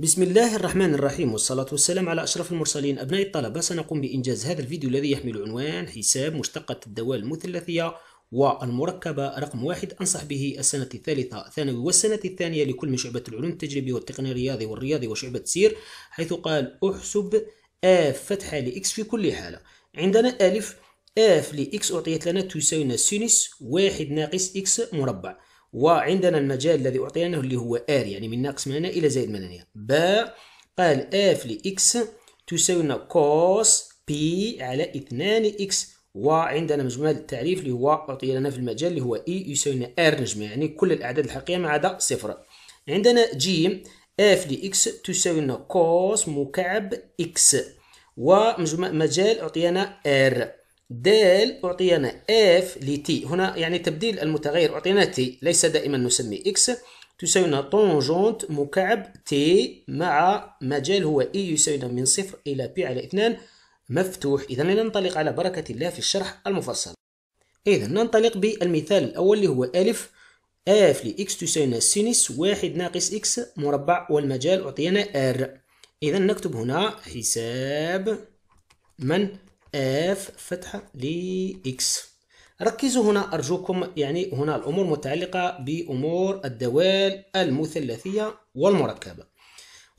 بسم الله الرحمن الرحيم والصلاة والسلام على أشرف المرسلين أبناء الطلبة سنقوم بإنجاز هذا الفيديو الذي يحمل عنوان حساب مشتقة الدوال المثلثية والمركبة رقم واحد أنصح به السنة الثالثة ثانوي والسنة الثانية لكل من شعبة العلوم التجريبي والتقني الرياضي والرياضي وشعبة سير حيث قال أحسب آف فتحة لإكس في كل حالة عندنا ألف آف لإكس أعطيت لنا تساوينا سينس واحد ناقص إكس مربع وعندنا المجال الذي أعطيناه اللي هو R يعني من ناقص من هنا إلى زائد من هنا باء قال F لإكس تساوي لنا كوس بي على 2 إكس وعندنا مجموعة التعريف اللي هو أعطي لنا في المجال اللي هو إي e يساوي لنا R نجمة يعني كل الأعداد الحقيقية ما عدا صفر عندنا جيم اف لإكس تساوي لنا كوس مكعب إكس ومجال أعطينا R دال أعطينا اف لتي هنا يعني تبديل المتغير أعطينا تي ليس دائما نسمي اكس تساوينا طونجونت مكعب تي مع مجال هو اي e يساوينا من صفر إلى بي على اثنان مفتوح إذا لننطلق على بركة الله في الشرح المفصل إذا ننطلق بالمثال الأول اللي هو ألف اف لإكس تساوينا سينس واحد ناقص إكس مربع والمجال أعطينا ار إذا نكتب هنا حساب من اف فتحة اكس ركزوا هنا أرجوكم يعني هنا الأمور متعلقة بأمور الدوال المثلثية والمركبة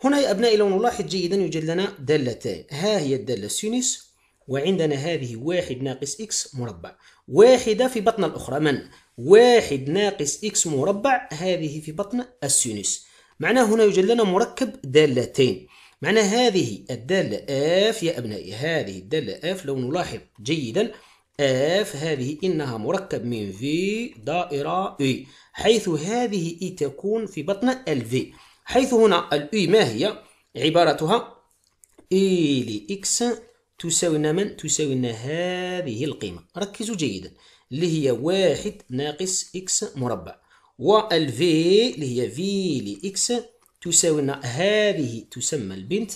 هنا يا أبنائي لو نلاحظ جيدا يوجد لنا دالتان ها هي الدالة سينس وعندنا هذه واحد ناقص إكس مربع واحدة في بطن الأخرى من؟ واحد ناقص إكس مربع هذه في بطن السينس معناه هنا يوجد لنا مركب دالتين معنى هذه الدالة اف يا أبنائي هذه الدالة اف لو نلاحظ جيدا اف هذه إنها مركب من في دائرة اي حيث هذه اي e تكون في بطن الفي حيث هنا الاي e ما هي عبارتها اي e لإكس تساوينا من تساوينا هذه القيمة ركزوا جيدا اللي هي واحد ناقص إكس مربع والفي اللي هي في لإكس تساوينا هذه تسمى البنت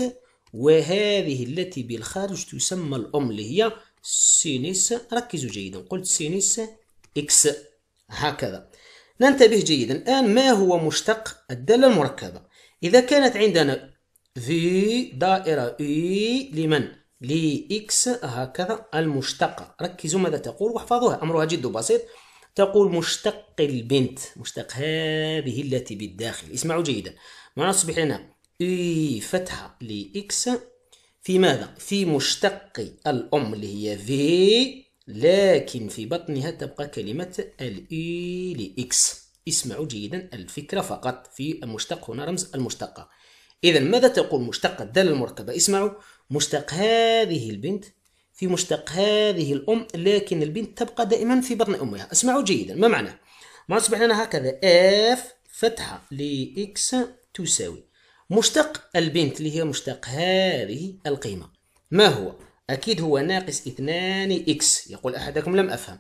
وهذه التي بالخارج تسمى الأم اللي هي سينيس ركزوا جيدا قلت سينيس إكس هكذا ننتبه جيدا الآن ما هو مشتق الدالة المركبة إذا كانت عندنا في دائرة إي e لمن؟ لإكس هكذا المشتقة ركزوا ماذا تقول واحفظوها أمرها جد بسيط تقول مشتق البنت مشتق هذه التي بالداخل اسمعوا جيدا معناها تصبح لنا اي فتحة لإكس في ماذا؟ في مشتق الأم اللي هي في لكن في بطنها تبقى كلمة الإي لإكس اسمعوا جيدا الفكرة فقط في المشتق هنا رمز المشتقة إذا ماذا تقول مشتق الدالة المركبة؟ اسمعوا مشتق هذه البنت في مشتق هذه الأم لكن البنت تبقى دائما في بطن أمها اسمعوا جيدا ما معنى ما أصبح لنا هكذا F فتحة لإكس تساوي مشتق البنت اللي هي مشتق هذه القيمة ما هو أكيد هو ناقص 2 إكس يقول أحدكم لم أفهم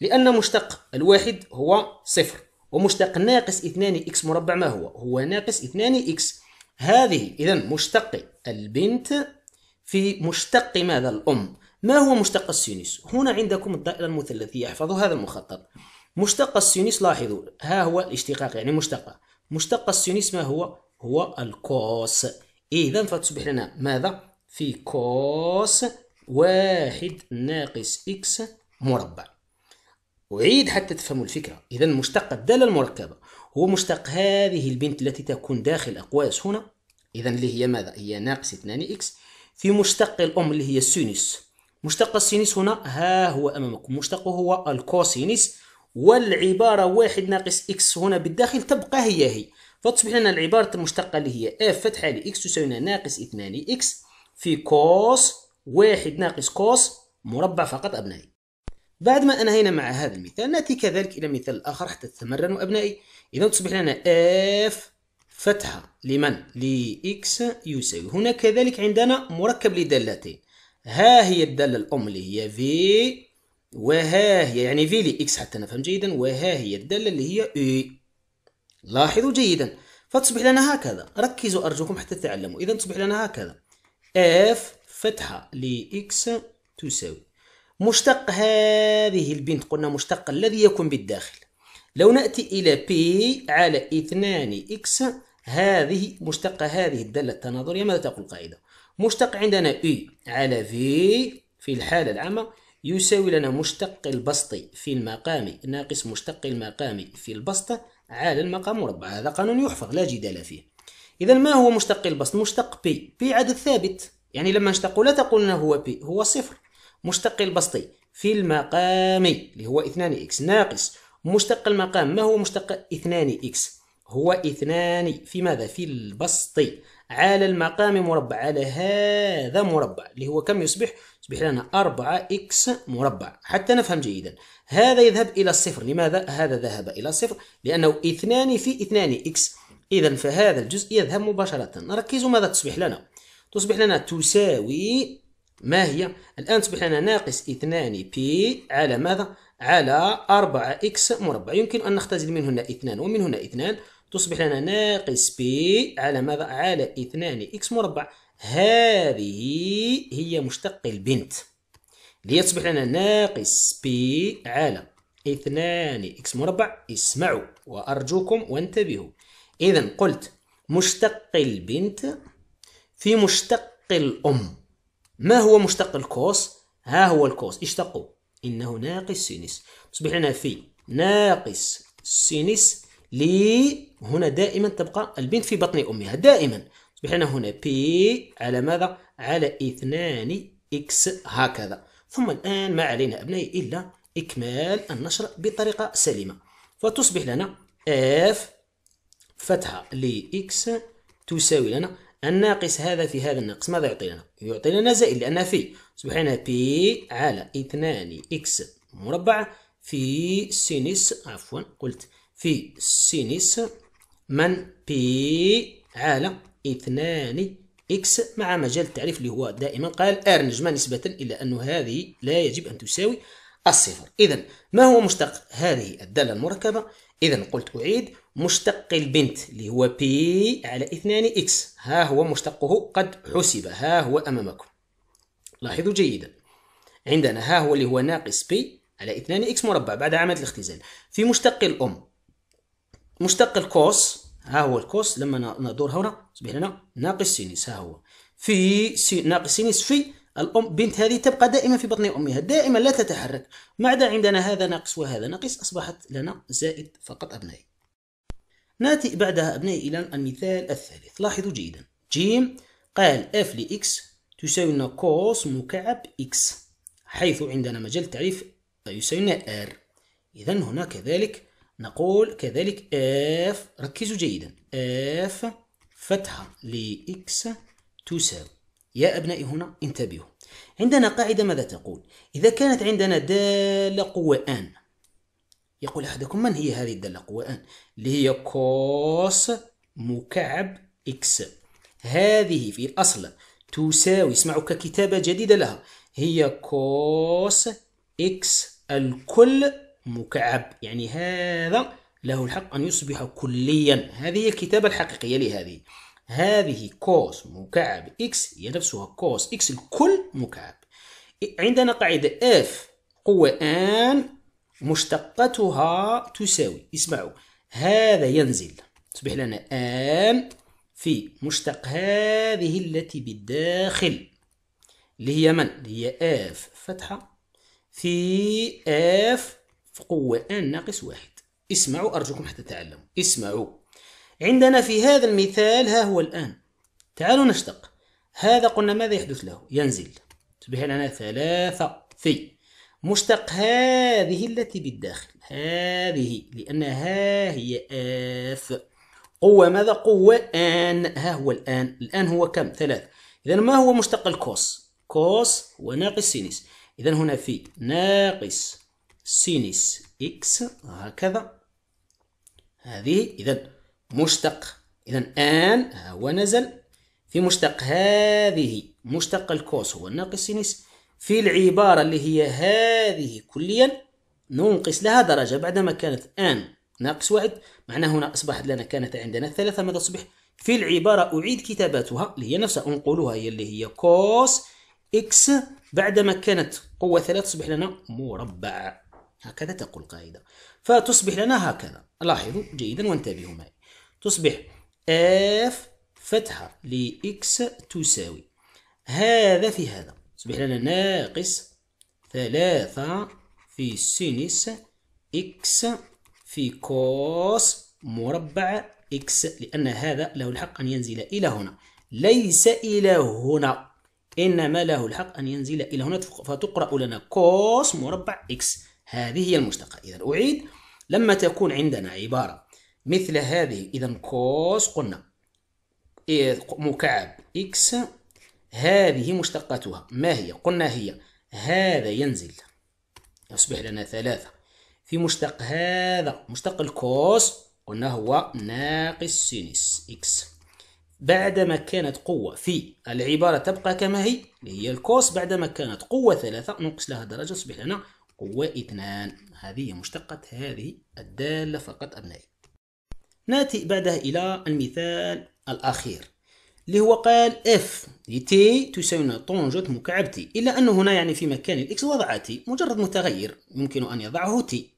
لأن مشتق الواحد هو صفر ومشتق ناقص 2 إكس مربع ما هو هو ناقص 2 إكس هذه إذا مشتق البنت في مشتق ماذا الأم ما هو مشتق السينوس؟ هنا عندكم الدائرة المثلثية احفظوا هذا المخطط مشتق السينوس لاحظوا ها هو الاشتقاق يعني مشتقة مشتق السينوس ما هو؟ هو الكوس إذا فتصبح لنا ماذا؟ في كوس واحد ناقص إكس مربع أعيد حتى تفهموا الفكرة إذا مشتق الدالة المركبة هو مشتق هذه البنت التي تكون داخل أقواس هنا إذا اللي هي ماذا؟ هي ناقص 2 إكس في مشتق الأم اللي هي السينوس مشتق السينيس هنا ها هو أمامكم مشتق هو الكوسينيس والعبارة واحد ناقص إكس هنا بالداخل تبقى هي هي فتصبح لنا العبارة المشتقة اللي هي اف فتحة لإكس تساوي ناقص 2 إكس في كوس واحد ناقص كوس مربع فقط أبنائي بعد ما أنهينا مع هذا المثال نأتي كذلك إلى مثال آخر حتى تتمرنوا أبنائي إذا تصبح لنا اف فتحة لمن؟ لإكس يساوي هنا كذلك عندنا مركب لدالتين ها هي الدالة الأم اللي هي في وها هي يعني في لي إكس حتى نفهم جيدا وها هي الدالة اللي هي إي e. لاحظوا جيدا فتصبح لنا هكذا ركزوا أرجوكم حتى تتعلموا إذا تصبح لنا هكذا اف فتحة لإكس تساوي مشتق هذه البنت قلنا مشتق الذي يكون بالداخل لو نأتي إلى بي على إثنان إكس هذه مشتقة هذه الدالة التناظرية ماذا تقول القاعدة؟ مشتق عندنا U على V في الحالة العامة يساوي لنا مشتق البسط في المقام ناقص مشتق المقام في البسطة على المقام مربع هذا قانون يحفظ لا جدال فيه إذا ما هو مشتق البسط مشتق P P عدد ثابت يعني لما نشتقه لا تقولنا هو P هو صفر مشتق البسط في المقام اللي هو 2 x ناقص مشتق المقام ما هو مشتق 2 x هو 2 في ماذا في البسط على المقام مربع على هذا مربع اللي هو كم يصبح يصبح لنا 4 اكس مربع حتى نفهم جيدا هذا يذهب إلى الصفر لماذا هذا ذهب إلى الصفر لأنه اثنان في اثنان اكس إذا فهذا الجزء يذهب مباشرة ركزوا ماذا تصبح لنا تصبح لنا تساوي ما هي الآن تصبح لنا ناقص اثنان بي على ماذا على 4 اكس مربع يمكن أن نختزل من هنا اثنان ومن هنا اثنان تصبح لنا ناقص بي على ماذا؟ على اثنان إكس مربع هذه هي مشتق البنت ليصبح لنا ناقص بي على اثنان إكس مربع اسمعوا وأرجوكم وانتبهوا إذا قلت مشتق البنت في مشتق الأم ما هو مشتق الكوس؟ ها هو الكوس اشتقوا إنه ناقص سينس تصبح لنا في ناقص سينس لي هنا دائما تبقى البنت في بطن أمها دائما تصبح لنا هنا بي على ماذا؟ على اثنان إكس هكذا ثم الآن ما علينا أبنائي إلا إكمال النشر بطريقة سليمة فتصبح لنا اف فتحة لي اكس تساوي لنا الناقص هذا في هذا الناقص ماذا يعطي لنا؟ يعطي لنا زائد لان في تصبح لنا بي على اثنان إكس مربع في سينس عفوا قلت في سينس من بي على اثنان اكس مع مجال التعريف اللي هو دائما قال ار نجمة نسبة إلى أن هذه لا يجب أن تساوي الصفر إذا ما هو مشتق هذه الدالة المركبة إذا قلت أعيد مشتق البنت اللي هو بي على اثنان اكس ها هو مشتقه قد حسب ها هو أمامكم لاحظوا جيدا عندنا ها هو اللي هو ناقص بي على اثنان اكس مربع بعد عمليه الاختزال في مشتق الأم مشتق الكوس ها هو الكوس لما ندور هنا يصبح لنا ناقص سينيس ها هو في سي ناقص سينيس في الأم بنت هذه تبقى دائما في بطن أمها دائما لا تتحرك ما عدا عندنا هذا ناقص وهذا ناقص أصبحت لنا زائد فقط أبنائي ناتي بعدها أبنائي إلى المثال الثالث لاحظوا جيدا جيم قال اف لإكس تساوي لنا كوس مكعب إكس حيث عندنا مجال التعريف يساوي لنا ار إذا هنا كذلك نقول كذلك اف ركزوا جيدا اف فتحة لإكس تساوي يا أبنائي هنا انتبهوا عندنا قاعدة ماذا تقول إذا كانت عندنا دالة قوة أن يقول أحدكم من هي هذه الدالة قوة أن اللي هي كوس مكعب إكس هذه في الأصل تساوي اسمعوا ككتابة جديدة لها هي كوس إكس الكل مكعب يعني هذا له الحق أن يصبح كليا هذه هي الكتابة الحقيقية لهذه هذه كوس مكعب إكس هي نفسها كوس إكس الكل مكعب عندنا قاعدة اف قوة ان مشتقتها تساوي اسمعوا هذا ينزل تصبح لنا ان في مشتق هذه التي بالداخل اللي هي من؟ اللي هي اف فتحة في اف في قوة ان ناقص واحد اسمعوا أرجوكم حتى تعلموا اسمعوا عندنا في هذا المثال ها هو الآن تعالوا نشتق هذا قلنا ماذا يحدث له ينزل تصبح لنا ثلاثة في مشتق هذه التي بالداخل هذه لأن ها هي آف قوة ماذا قوة آن ها هو الآن الآن هو كم ثلاثة إذا ما هو مشتق الكوس كوس وناقص سينيس إذا هنا في ناقص سينس إكس هكذا هذه إذا مشتق إذا آن ها آه، هو نزل في مشتق هذه مشتق الكوس هو الناقص سينس في العبارة اللي هي هذه كليا ننقص لها درجة بعدما كانت آن ناقص واحد معناه هنا أصبحت لنا كانت عندنا ثلاثة ماذا تصبح؟ في العبارة أعيد كتاباتها اللي هي نفسها أنقلها هي اللي هي كوس إكس بعدما كانت قوة ثلاثة تصبح لنا مربع هكذا تقول القاعدة فتصبح لنا هكذا لاحظوا جيدا وانتبهوا معي تصبح F فتحة لإكس تساوي هذا في هذا تصبح لنا ناقص ثلاثة في سينس إكس في كوس مربع إكس لأن هذا له الحق أن ينزل إلى هنا ليس إلى هنا إنما له الحق أن ينزل إلى هنا فتقرأ لنا كوس مربع إكس هذه هي المشتقة إذا أعيد لما تكون عندنا عبارة مثل هذه إذا كوس قلنا إيه، مكعب إكس هذه مشتقتها ما هي؟ قلنا هي هذا ينزل يصبح لنا ثلاثة في مشتق هذا مشتق الكوس قلنا هو ناقص سينس إكس بعدما كانت قوة في العبارة تبقى كما هي هي الكوس بعدما كانت قوة ثلاثة ننقص لها درجة تصبح لنا واثنان هذه مشتقة هذه الدالة فقط أبنائي نأتي بعدها إلى المثال الأخير اللي هو قال اف لتي تساوي طنجة مكعب تي إلا أنه هنا يعني في مكان الإكس وضع تي مجرد متغير يمكن أن يضعه تي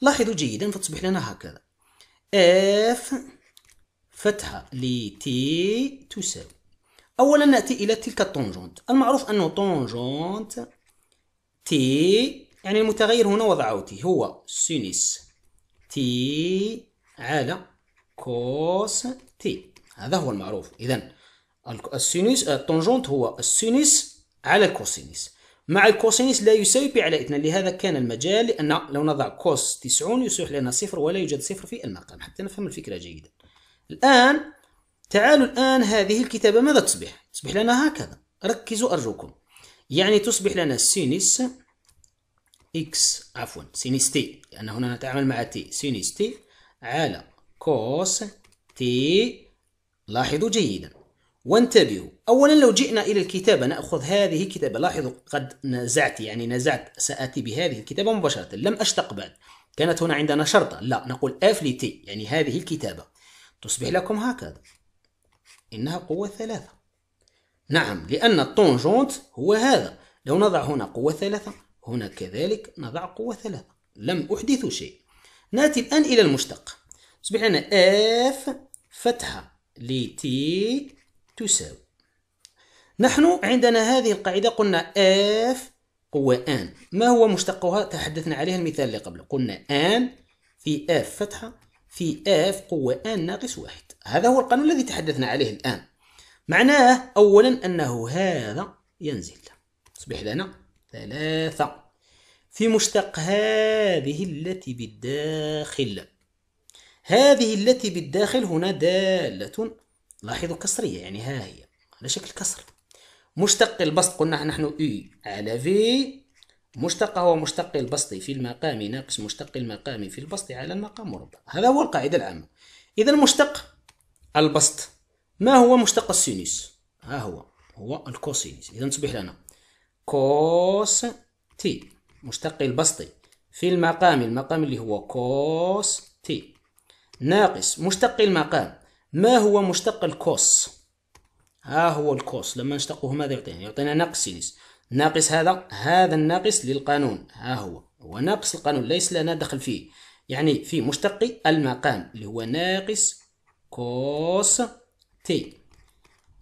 لاحظوا جيدا فتصبح لنا هكذا اف فتحة لتي تساوي أولا نأتي إلى تلك الطنجنت المعروف أنه طنجنت تي يعني المتغير هنا وضعه تي هو سينيس تي على كوس تي هذا هو المعروف إذا السينس التونجونت هو السينس على الكوسينيس مع الكوسينيس لا يساوي بي على اثنان لهذا كان المجال لأن لو نضع كوس 90 يصبح لنا صفر ولا يوجد صفر في المقام حتى نفهم الفكرة جيدا الآن تعالوا الآن هذه الكتابة ماذا تصبح؟ تصبح لنا هكذا ركزوا أرجوكم يعني تصبح لنا سينيس إكس عفوا سينيس تي لأن هنا نتعامل مع تي سينيس تي على كوس تي لاحظوا جيدا وانتبهوا أولا لو جئنا إلى الكتابة نأخذ هذه الكتابة لاحظوا قد نزعت يعني نزعت سآتي بهذه الكتابة مباشرة لم أشتق بعد كانت هنا عندنا شرطة لا نقول اف لتي يعني هذه الكتابة تصبح لكم هكذا إنها قوة ثلاثة نعم لأن الطونجونت هو هذا لو نضع هنا قوة ثلاثة هنا كذلك نضع قوة ثلاثة لم أحدث شيء نأتي الآن إلى المشتق أصبح لنا اف فتحة لتي تساوي نحن عندنا هذه القاعدة قلنا اف قوة ان ما هو مشتقها تحدثنا عليها المثال اللي قبله قلنا ان في اف فتحة في اف قوة ان ناقص واحد هذا هو القانون الذي تحدثنا عليه الآن معناه أولا أنه هذا ينزل تصبح لنا ثلاثة في مشتق هذه التي بالداخل هذه التي بالداخل هنا دالة لاحظوا كسرية يعني ها هي على شكل كسر مشتق البسط قلنا نحن اي على في مشتق هو مشتق البسط في المقام ناقص مشتق المقام في البسط على المقام مربع هذا هو القاعدة العامة إذا مشتق البسط ما هو مشتق السينوس ها هو هو الكوسينوس إذا تصبح لنا كوس تي مشتق البسطي في المقام المقام اللي هو كوس تي ناقص مشتق المقام ما هو مشتق الكوس ها هو الكوس لما نشتقه ماذا يعطينا يعطينا ناقص سينس ناقص هذا هذا الناقص للقانون ها هو هو ناقص القانون ليس لنا دخل فيه يعني في مشتق المقام اللي هو ناقص كوس تي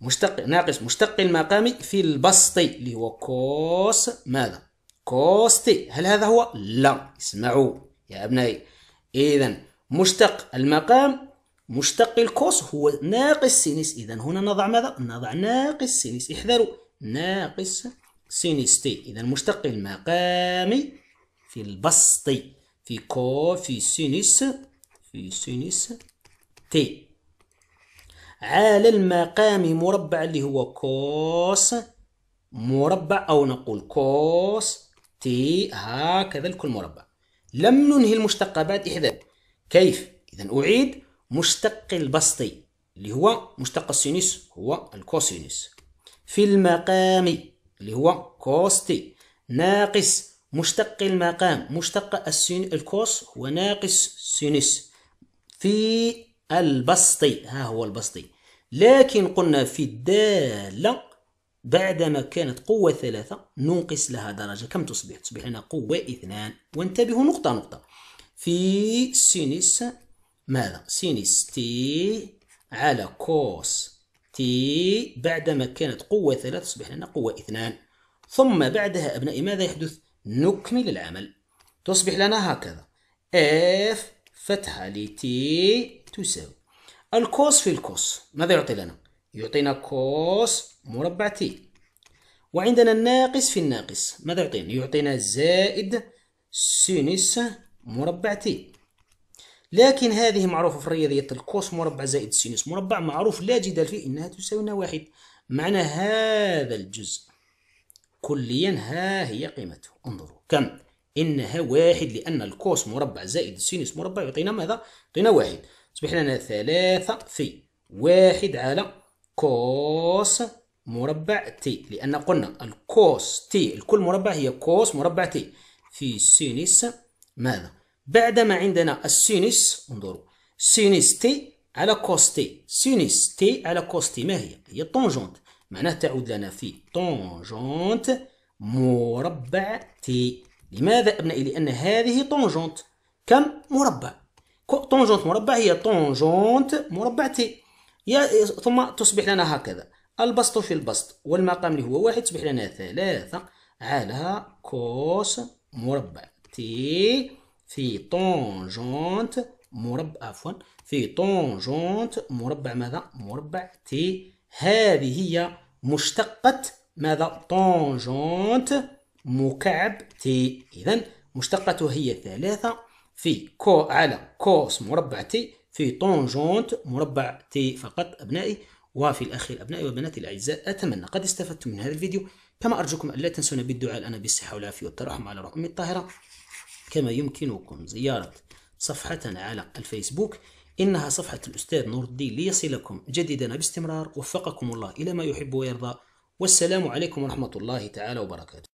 مشتق ناقص مشتق المقام في البسط اللي هو كوس ماذا كوس تي هل هذا هو لا اسمعوا يا أبنائي إذا مشتق المقام مشتق الكوس هو ناقص سينيس إذا هنا نضع ماذا نضع ناقص سينيس احذروا ناقص سينيس تي إذا مشتق المقام في البسط في كو في سينيس في سينيس تي على المقام مربع اللي هو كوس مربع أو نقول كوس تي هكذا الكل مربع لم ننهي المشتق بعد إحداث كيف؟ إذا أعيد مشتق البسطي اللي هو مشتق السينوس هو الكوسينوس في المقام اللي هو كوس تي ناقص مشتق المقام مشتق السين الكوس هو ناقص سينوس في البسطي ها هو البسطي لكن قلنا في الدالة بعدما كانت قوة ثلاثة ننقص لها درجة كم تصبح؟ تصبح لنا قوة اثنان وانتبهوا نقطة نقطة في سينس ماذا؟ سينس تي على كوس تي بعدما كانت قوة ثلاثة تصبح لنا قوة اثنان ثم بعدها أبنائي ماذا يحدث؟ نكمل العمل تصبح لنا هكذا اف فتحة لتي تساوي الكوس في الكوس ماذا يعطي لنا يعطينا كوس مربع تي وعندنا الناقص في الناقص ماذا يعطينا يعطينا زائد سينس مربع تي لكن هذه معروفة في الرياضيات الكوس مربع زائد سينس مربع معروف لا جدال فيه إنها تساوي واحد معنى هذا الجزء كليا ها هي قيمته انظروا كم إنها واحد لأن الكوس مربع زائد سينس مربع يعطينا ماذا؟ يعطينا واحد تصبح لنا ثلاثة في واحد على كوس مربع تي لأن قلنا الكوس تي الكل مربع هي كوس مربع تي في سينس ماذا؟ بعدما عندنا السينس انظروا سينس تي على كوس تي سينس تي على كوس تي ما هي؟ هي طونجونت معناها تعود لنا في طونجونت مربع تي لماذا أبنائي؟ لأن هذه طونجونت كم مربع طونجونت مربع هي طونجونت مربع تي ثم تصبح لنا هكذا البسط في البسط والمقام اللي هو واحد تصبح لنا ثلاثة على كوس مربع تي في طونجونت مربع عفوا في طونجونت مربع ماذا مربع تي هذه هي مشتقة ماذا طونجونت مكعب تي إذا مشتقته هي ثلاثة في كو على كوس مربع تي في طونجونت مربع تي فقط أبنائي وفي الأخير أبنائي وبناتي الأعزاء أتمنى قد استفدتم من هذا الفيديو كما أرجوكم أن لا تنسونا بالدعاء لنا بالصحة والعافية والترحم على رقم الطاهرة كما يمكنكم زيارة صفحتنا على الفيسبوك إنها صفحة الأستاذ نور الدين ليصلكم جديدنا باستمرار وفقكم الله إلى ما يحب ويرضى والسلام عليكم ورحمة الله تعالى وبركاته